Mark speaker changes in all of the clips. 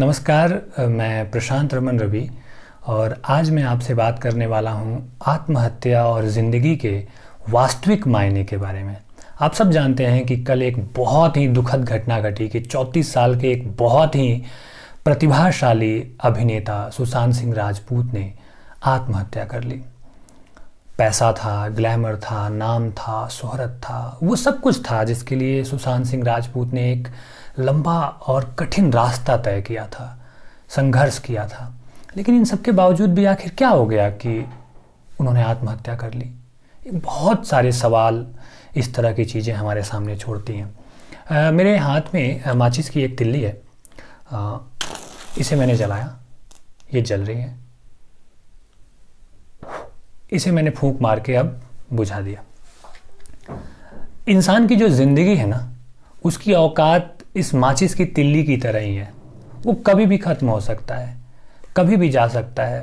Speaker 1: नमस्कार मैं प्रशांत रमन रवि और आज मैं आपसे बात करने वाला हूँ आत्महत्या और ज़िंदगी के वास्तविक मायने के बारे में आप सब जानते हैं कि कल एक बहुत ही दुखद घटना घटी कि चौंतीस साल के एक बहुत ही प्रतिभाशाली अभिनेता सुशांत सिंह राजपूत ने आत्महत्या कर ली पैसा था ग्लैमर था नाम था शोहरत था वो सब कुछ था जिसके लिए सुशांत सिंह राजपूत ने एक लंबा और कठिन रास्ता तय किया था संघर्ष किया था लेकिन इन सब के बावजूद भी आखिर क्या हो गया कि उन्होंने आत्महत्या कर ली बहुत सारे सवाल इस तरह की चीज़ें हमारे सामने छोड़ती हैं मेरे हाथ में माचिस की एक तिल्ली है आ, इसे मैंने जलाया ये जल रही है इसे मैंने फूक मार के अब बुझा दिया इंसान की जो ज़िंदगी है ना उसकी औकात इस माचिस की तिल्ली की तरह ही है वो कभी भी ख़त्म हो सकता है कभी भी जा सकता है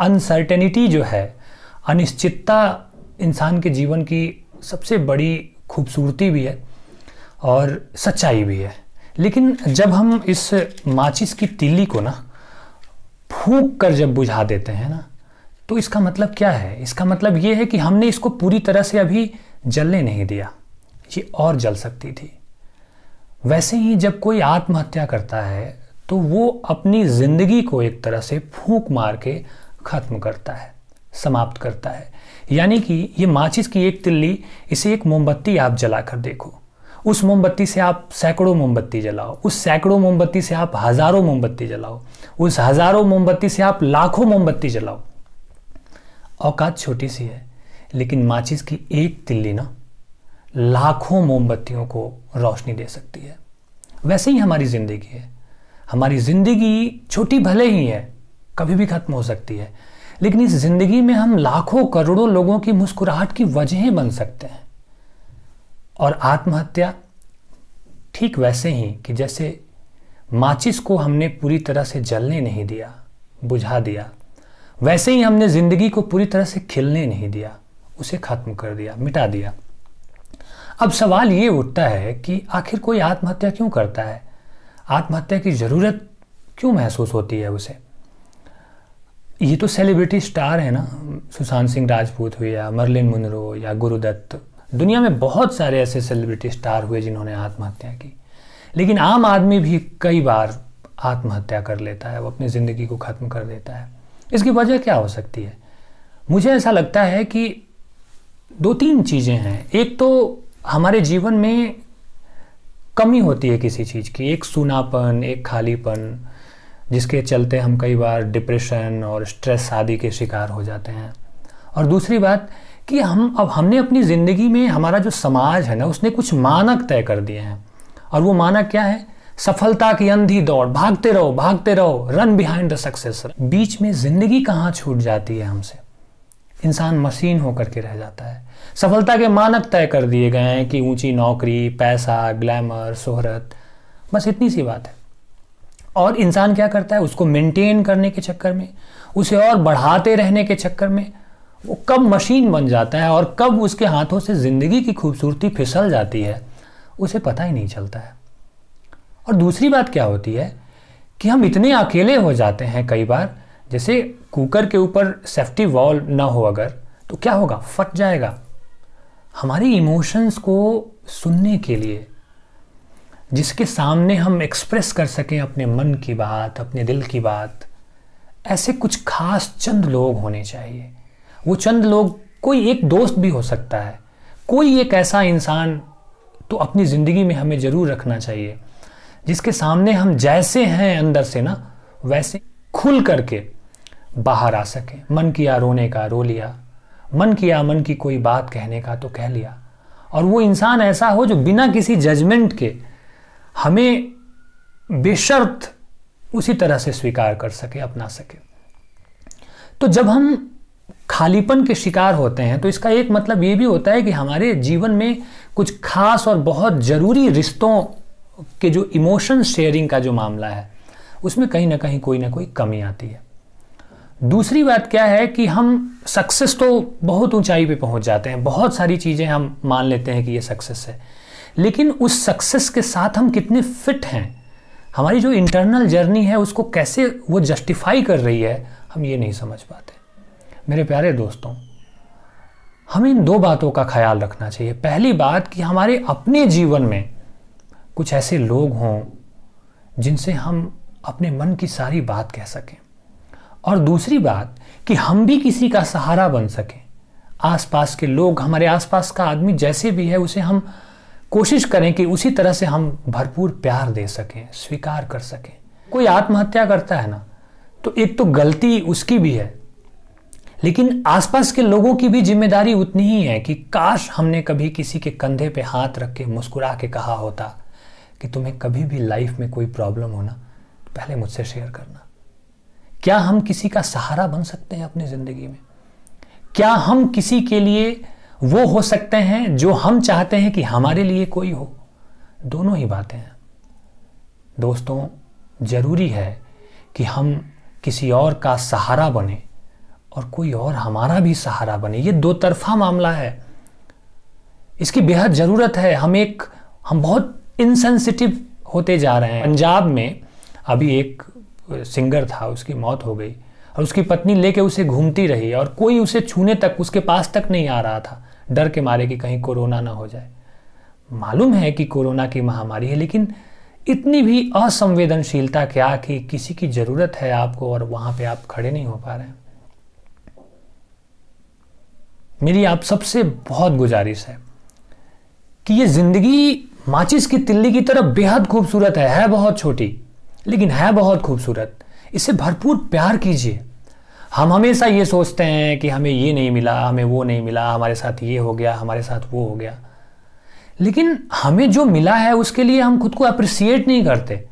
Speaker 1: अनसर्टेनिटी जो है अनिश्चितता इंसान के जीवन की सबसे बड़ी खूबसूरती भी है और सच्चाई भी है लेकिन जब हम इस माचिस की तिल्ली को ना फूक कर जब बुझा देते हैं ना तो इसका मतलब क्या है इसका मतलब ये है कि हमने इसको पूरी तरह से अभी जलने नहीं दिया ये और जल सकती थी वैसे ही जब कोई आत्महत्या करता है तो वो अपनी जिंदगी को एक तरह से फूंक मार के खत्म करता है समाप्त करता है यानी कि ये माचिस की एक तिल्ली इसे एक मोमबत्ती आप जलाकर देखो उस मोमबत्ती से आप सैकड़ों मोमबत्ती जलाओ उस सैकड़ों मोमबत्ती से आप हजारों मोमबत्ती जलाओ उस हजारों मोमबत्ती से आप लाखों मोमबत्ती जलाओ औकात छोटी सी है लेकिन माचिस की एक तिल्ली ना लाखों मोमबत्तियों को रोशनी दे सकती है वैसे ही हमारी ज़िंदगी है हमारी ज़िंदगी छोटी भले ही है कभी भी ख़त्म हो सकती है लेकिन इस ज़िंदगी में हम लाखों करोड़ों लोगों की मुस्कुराहट की वजह बन सकते हैं और आत्महत्या ठीक वैसे ही कि जैसे माचिस को हमने पूरी तरह से जलने नहीं दिया बुझा दिया वैसे ही हमने ज़िंदगी को पूरी तरह से खिलने नहीं दिया उसे ख़त्म कर दिया मिटा दिया अब सवाल ये उठता है कि आखिर कोई आत्महत्या क्यों करता है आत्महत्या की ज़रूरत क्यों महसूस होती है उसे ये तो सेलिब्रिटी स्टार है ना सुशांत सिंह राजपूत हुए या मरलिन मुनरो या गुरुदत्त दुनिया में बहुत सारे ऐसे सेलिब्रिटी स्टार हुए जिन्होंने आत्महत्या की लेकिन आम आदमी भी कई बार आत्महत्या कर लेता है वो अपनी ज़िंदगी को ख़त्म कर देता है इसकी वजह क्या हो सकती है मुझे ऐसा लगता है कि दो तीन चीज़ें हैं एक तो हमारे जीवन में कमी होती है किसी चीज़ की एक सुनापन एक खालीपन जिसके चलते हम कई बार डिप्रेशन और स्ट्रेस आदि के शिकार हो जाते हैं और दूसरी बात कि हम अब हमने अपनी ज़िंदगी में हमारा जो समाज है ना उसने कुछ मानक तय कर दिए हैं और वो मानक क्या है सफलता की अंधी दौड़ भागते रहो भागते रहो रन बिहाइंड द सक्सेस बीच में जिंदगी कहाँ छूट जाती है हमसे इंसान मशीन होकर के रह जाता है सफलता के मानक तय कर दिए गए हैं कि ऊंची नौकरी पैसा ग्लैमर शोहरत बस इतनी सी बात है और इंसान क्या करता है उसको मेंटेन करने के चक्कर में उसे और बढ़ाते रहने के चक्कर में वो कब मशीन बन जाता है और कब उसके हाथों से ज़िंदगी की खूबसूरती फिसल जाती है उसे पता ही नहीं चलता है और दूसरी बात क्या होती है कि हम इतने अकेले हो जाते हैं कई बार जैसे कुकर के ऊपर सेफ्टी वॉल ना हो अगर तो क्या होगा फट जाएगा हमारी इमोशंस को सुनने के लिए जिसके सामने हम एक्सप्रेस कर सकें अपने मन की बात अपने दिल की बात ऐसे कुछ खास चंद लोग होने चाहिए वो चंद लोग कोई एक दोस्त भी हो सकता है कोई एक ऐसा इंसान तो अपनी ज़िंदगी में हमें ज़रूर रखना चाहिए जिसके सामने हम जैसे हैं अंदर से ना वैसे खुल करके बाहर आ सके मन किया रोने का रो लिया मन किया मन की कोई बात कहने का तो कह लिया और वो इंसान ऐसा हो जो बिना किसी जजमेंट के हमें बेशर्त उसी तरह से स्वीकार कर सके अपना सके तो जब हम खालीपन के शिकार होते हैं तो इसका एक मतलब ये भी होता है कि हमारे जीवन में कुछ खास और बहुत ज़रूरी रिश्तों के जो इमोशन शेयरिंग का जो मामला है उसमें कहीं ना कहीं कोई ना कोई कमी आती है दूसरी बात क्या है कि हम सक्सेस तो बहुत ऊंचाई पे पहुंच जाते हैं बहुत सारी चीज़ें हम मान लेते हैं कि ये सक्सेस है लेकिन उस सक्सेस के साथ हम कितने फिट हैं हमारी जो इंटरनल जर्नी है उसको कैसे वो जस्टिफाई कर रही है हम ये नहीं समझ पाते मेरे प्यारे दोस्तों हमें इन दो बातों का ख्याल रखना चाहिए पहली बात कि हमारे अपने जीवन में कुछ ऐसे लोग हों जिनसे हम अपने मन की सारी बात कह सकें और दूसरी बात कि हम भी किसी का सहारा बन सकें आसपास के लोग हमारे आसपास का आदमी जैसे भी है उसे हम कोशिश करें कि उसी तरह से हम भरपूर प्यार दे सकें स्वीकार कर सकें कोई आत्महत्या करता है ना तो एक तो गलती उसकी भी है लेकिन आसपास के लोगों की भी जिम्मेदारी उतनी ही है कि काश हमने कभी किसी के कंधे पे हाथ रख के मुस्कुरा के कहा होता कि तुम्हें कभी भी लाइफ में कोई प्रॉब्लम होना पहले मुझसे शेयर करना क्या हम किसी का सहारा बन सकते हैं अपनी ज़िंदगी में क्या हम किसी के लिए वो हो सकते हैं जो हम चाहते हैं कि हमारे लिए कोई हो दोनों ही बातें हैं दोस्तों ज़रूरी है कि हम किसी और का सहारा बने और कोई और हमारा भी सहारा बने ये दो तरफा मामला है इसकी बेहद ज़रूरत है हम एक हम बहुत इनसेंसिटिव होते जा रहे हैं पंजाब में अभी एक सिंगर था उसकी मौत हो गई और उसकी पत्नी लेके उसे घूमती रही और कोई उसे छूने तक उसके पास तक नहीं आ रहा था डर के मारे कि कहीं कोरोना ना हो जाए मालूम है कि कोरोना की महामारी है लेकिन इतनी भी असंवेदनशीलता क्या कि किसी की ज़रूरत है आपको और वहां पे आप खड़े नहीं हो पा रहे हैं मेरी आप सबसे बहुत गुजारिश है कि ये ज़िंदगी माचिस की तिल्ली की तरह बेहद खूबसूरत है है बहुत छोटी लेकिन है बहुत खूबसूरत इसे भरपूर प्यार कीजिए हम हमेशा ये सोचते हैं कि हमें ये नहीं मिला हमें वो नहीं मिला हमारे साथ ये हो गया हमारे साथ वो हो गया लेकिन हमें जो मिला है उसके लिए हम खुद को अप्रिसिएट नहीं करते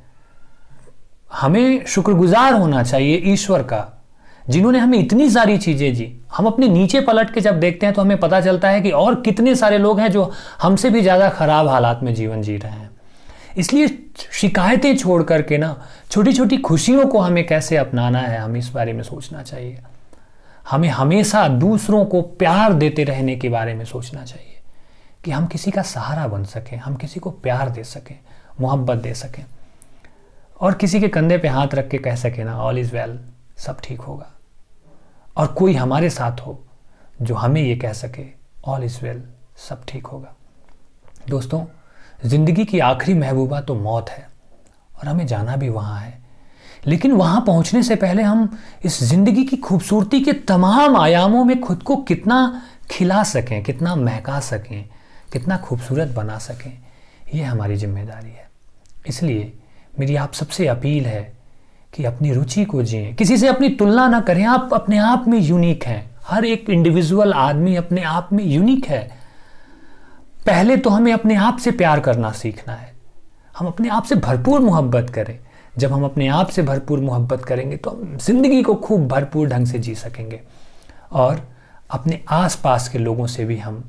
Speaker 1: हमें शुक्रगुजार होना चाहिए ईश्वर का जिन्होंने हमें इतनी सारी चीज़ें दी हम अपने नीचे पलट के जब देखते हैं तो हमें पता चलता है कि और कितने सारे लोग हैं जो हमसे भी ज़्यादा खराब हालात में जीवन जी रहे हैं इसलिए शिकायतें छोड़ करके ना छोटी छोटी खुशियों को हमें कैसे अपनाना है हमें इस बारे में सोचना चाहिए हमें हमेशा दूसरों को प्यार देते रहने के बारे में सोचना चाहिए कि हम किसी का सहारा बन सकें हम किसी को प्यार दे सकें मोहब्बत दे सकें और किसी के कंधे पे हाथ रख के कह सकें ना ऑल इज़ वेल सब ठीक होगा और कोई हमारे साथ हो जो हमें ये कह सके ऑल इज़ वेल सब ठीक होगा दोस्तों ज़िंदगी की आखिरी महबूबा तो मौत है और हमें जाना भी वहाँ है लेकिन वहाँ पहुँचने से पहले हम इस ज़िंदगी की खूबसूरती के तमाम आयामों में खुद को कितना खिला सकें कितना महका सकें कितना खूबसूरत बना सकें यह हमारी जिम्मेदारी है इसलिए मेरी आप सबसे अपील है कि अपनी रुचि को जिए किसी से अपनी तुलना ना करें आप अपने आप में यूनिक हैं हर एक इंडिविजुअल आदमी अपने आप में यूनिक है पहले तो हमें अपने आप से प्यार करना सीखना है हम अपने आप से भरपूर मोहब्बत करें जब हम अपने आप से भरपूर मोहब्बत करेंगे तो हम जिंदगी को खूब भरपूर ढंग से जी सकेंगे और अपने आसपास के लोगों से भी हम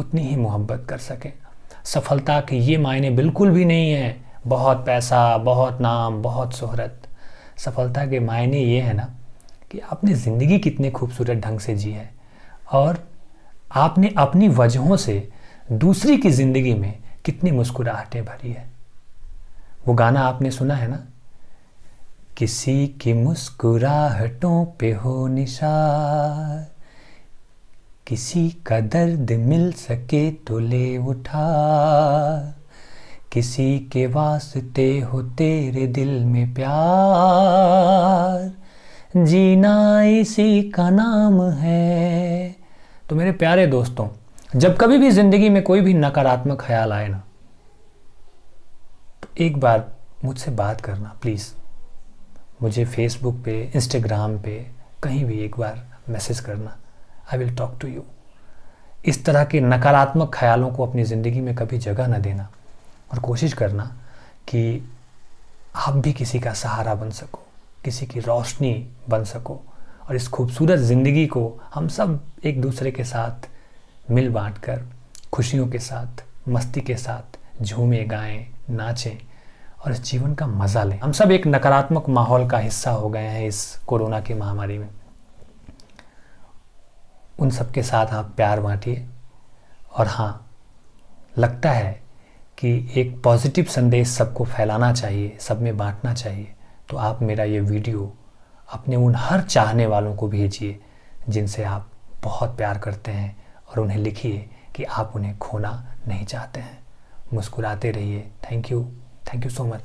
Speaker 1: उतनी ही मोहब्बत कर सकें सफलता के ये मायने बिल्कुल भी नहीं हैं बहुत पैसा बहुत नाम बहुत शोहरत सफलता के मायने ये है ना कि आपने ज़िंदगी कितने खूबसूरत ढंग से जी है और आपने अपनी वजहों से दूसरी की ज़िंदगी में कितनी मुस्कुराहटें भरी है वो गाना आपने सुना है ना किसी की मुस्कुराहटों पे हो निशार किसी का दर्द मिल सके तो ले उठा किसी के वास्ते हो तेरे दिल में प्यार जीना इसी का नाम है तो मेरे प्यारे दोस्तों जब कभी भी ज़िंदगी में कोई भी नकारात्मक ख्याल आए ना तो एक बार मुझसे बात करना प्लीज़ मुझे फेसबुक पे इंस्टाग्राम पे कहीं भी एक बार मैसेज करना I will talk to you इस तरह के नकारात्मक ख्यालों को अपनी ज़िंदगी में कभी जगह ना देना और कोशिश करना कि आप भी किसी का सहारा बन सको किसी की रोशनी बन सको और इस खूबसूरत ज़िंदगी को हम सब एक दूसरे के साथ मिल बाँट कर खुशियों के साथ मस्ती के साथ झूमें गाएं नाचें और इस जीवन का मज़ा लें हम सब एक नकारात्मक माहौल का हिस्सा हो गए हैं इस कोरोना की महामारी में उन सब के साथ आप प्यार बांटिए और हाँ लगता है कि एक पॉजिटिव संदेश सबको फैलाना चाहिए सब में बांटना चाहिए तो आप मेरा ये वीडियो अपने उन हर चाहने वालों को भेजिए जिनसे आप बहुत प्यार करते हैं और उन्हें लिखिए कि आप उन्हें खोना नहीं चाहते हैं मुस्कुराते रहिए thank you thank you so much